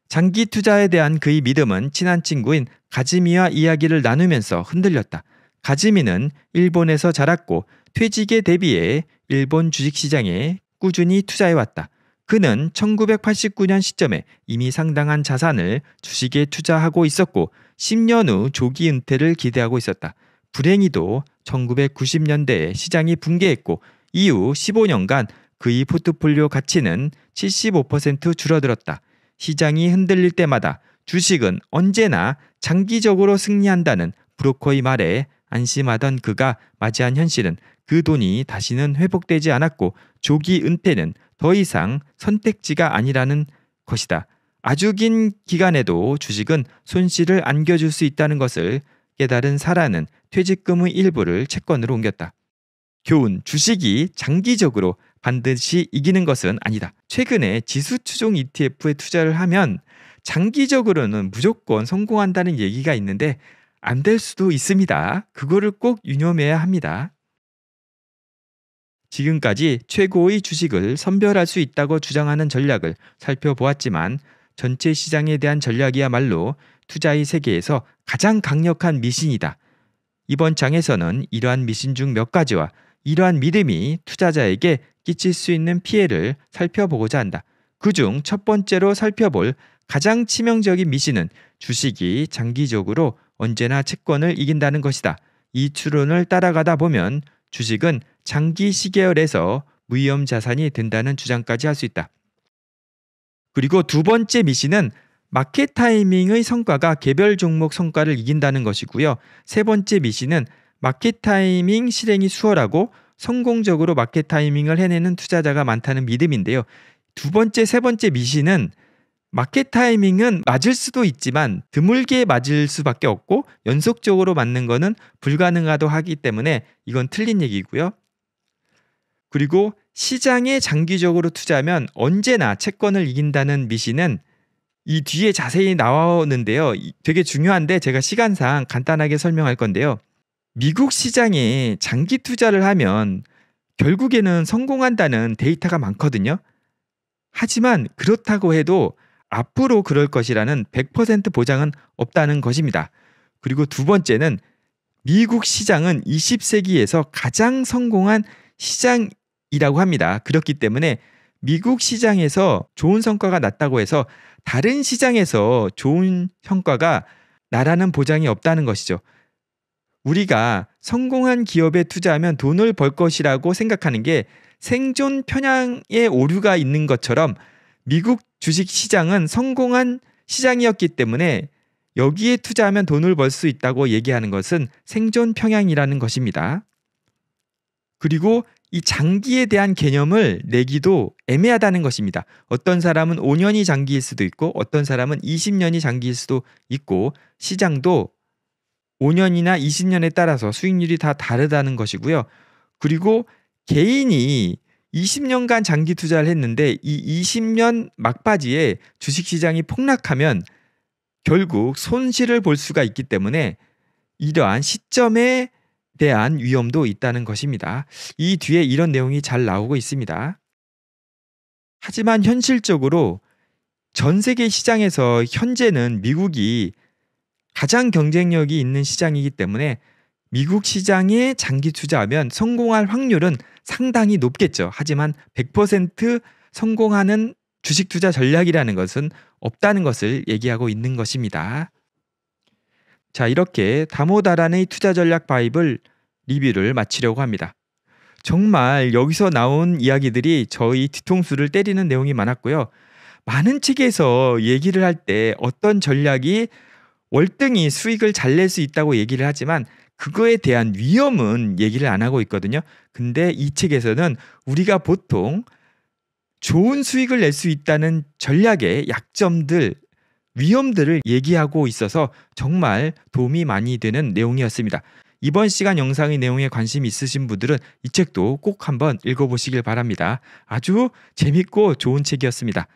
장기 투자에 대한 그의 믿음은 친한 친구인 가즈미와 이야기를 나누면서 흔들렸다. 가즈미는 일본에서 자랐고 퇴직에 대비해 일본 주식시장에 꾸준히 투자해왔다. 그는 1989년 시점에 이미 상당한 자산을 주식에 투자하고 있었고 10년 후 조기 은퇴를 기대하고 있었다. 불행히도 1990년대에 시장이 붕괴했고 이후 15년간 그의 포트폴리오 가치는 75% 줄어들었다. 시장이 흔들릴 때마다 주식은 언제나 장기적으로 승리한다는 브로커의 말에 안심하던 그가 맞이한 현실은 그 돈이 다시는 회복되지 않았고 조기 은퇴는 더 이상 선택지가 아니라는 것이다. 아주 긴 기간에도 주식은 손실을 안겨줄 수 있다는 것을 깨달은 사라는 퇴직금의 일부를 채권으로 옮겼다. 교훈, 주식이 장기적으로 반드시 이기는 것은 아니다. 최근에 지수 추종 ETF에 투자를 하면 장기적으로는 무조건 성공한다는 얘기가 있는데 안될 수도 있습니다. 그거를 꼭 유념해야 합니다. 지금까지 최고의 주식을 선별할 수 있다고 주장하는 전략을 살펴보았지만 전체 시장에 대한 전략이야말로 투자의 세계에서 가장 강력한 미신이다. 이번 장에서는 이러한 미신 중 몇 가지와 이러한 믿음이 투자자에게 끼칠 수 있는 피해를 살펴보고자 한다. 그 중 첫 번째로 살펴볼 가장 치명적인 미신은 주식이 장기적으로 언제나 채권을 이긴다는 것이다. 이 추론을 따라가다 보면 주식은 장기 시계열에서 무위험 자산이 된다는 주장까지 할 수 있다. 그리고 두 번째 미신은 마켓 타이밍의 성과가 개별 종목 성과를 이긴다는 것이고요. 세 번째 미신은 마켓 타이밍 실행이 수월하고 성공적으로 마켓 타이밍을 해내는 투자자가 많다는 믿음인데요. 두 번째, 세 번째 미신은 마켓 타이밍은 맞을 수도 있지만 드물게 맞을 수밖에 없고 연속적으로 맞는 거는 불가능하도 하기 때문에 이건 틀린 얘기고요. 그리고 시장에 장기적으로 투자하면 언제나 채권을 이긴다는 미신은 이 뒤에 자세히 나오는데요. 되게 중요한데 제가 시간상 간단하게 설명할 건데요. 미국 시장에 장기 투자를 하면 결국에는 성공한다는 데이터가 많거든요. 하지만 그렇다고 해도 앞으로 그럴 것이라는 100% 보장은 없다는 것입니다. 그리고 두 번째는 미국 시장은 20세기에서 가장 성공한 시장이라고 합니다. 그렇기 때문에 미국 시장에서 좋은 성과가 났다고 해서 다른 시장에서 좋은 성과가 나라는 보장이 없다는 것이죠. 우리가 성공한 기업에 투자하면 돈을 벌 것이라고 생각하는 게 생존 편향의 오류가 있는 것처럼 미국 주식 시장은 성공한 시장이었기 때문에 여기에 투자하면 돈을 벌 수 있다고 얘기하는 것은 생존 평양이라는 것입니다. 그리고 이 장기에 대한 개념을 내기도 애매하다는 것입니다. 어떤 사람은 5년이 장기일 수도 있고 어떤 사람은 20년이 장기일 수도 있고 시장도 5년이나 20년에 따라서 수익률이 다 다르다는 것이고요. 그리고 개인이 20년간 장기 투자를 했는데 이 20년 막바지에 주식 시장이 폭락하면 결국 손실을 볼 수가 있기 때문에 이러한 시점에 대한 위험도 있다는 것입니다. 이 뒤에 이런 내용이 잘 나오고 있습니다. 하지만 현실적으로 전 세계 시장에서 현재는 미국이 가장 경쟁력이 있는 시장이기 때문에 미국 시장에 장기 투자하면 성공할 확률은 상당히 높겠죠. 하지만 100% 성공하는 주식 투자 전략이라는 것은 없다는 것을 얘기하고 있는 것입니다. 자, 이렇게 다모다란의 투자 전략 바이블 리뷰를 마치려고 합니다. 정말 여기서 나온 이야기들이 저희 뒤통수를 때리는 내용이 많았고요. 많은 측에서 얘기를 할 때 어떤 전략이 월등히 수익을 잘 낼 수 있다고 얘기를 하지만 그거에 대한 위험은 얘기를 안 하고 있거든요. 근데 이 책에서는 우리가 보통 좋은 수익을 낼 수 있다는 전략의 약점들, 위험들을 얘기하고 있어서 정말 도움이 많이 되는 내용이었습니다. 이번 시간 영상의 내용에 관심 있으신 분들은 이 책도 꼭 한번 읽어보시길 바랍니다. 아주 재밌고 좋은 책이었습니다.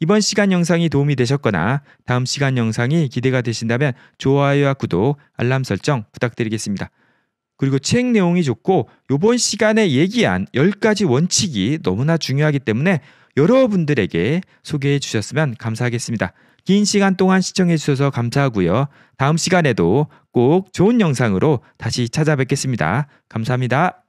이번 시간 영상이 도움이 되셨거나 다음 시간 영상이 기대가 되신다면 좋아요와 구독, 알람 설정 부탁드리겠습니다. 그리고 책 내용이 좋고 이번 시간에 얘기한 10가지 원칙이 너무나 중요하기 때문에 여러분들에게 소개해 주셨으면 감사하겠습니다. 긴 시간 동안 시청해 주셔서 감사하고요. 다음 시간에도 꼭 좋은 영상으로 다시 찾아뵙겠습니다. 감사합니다.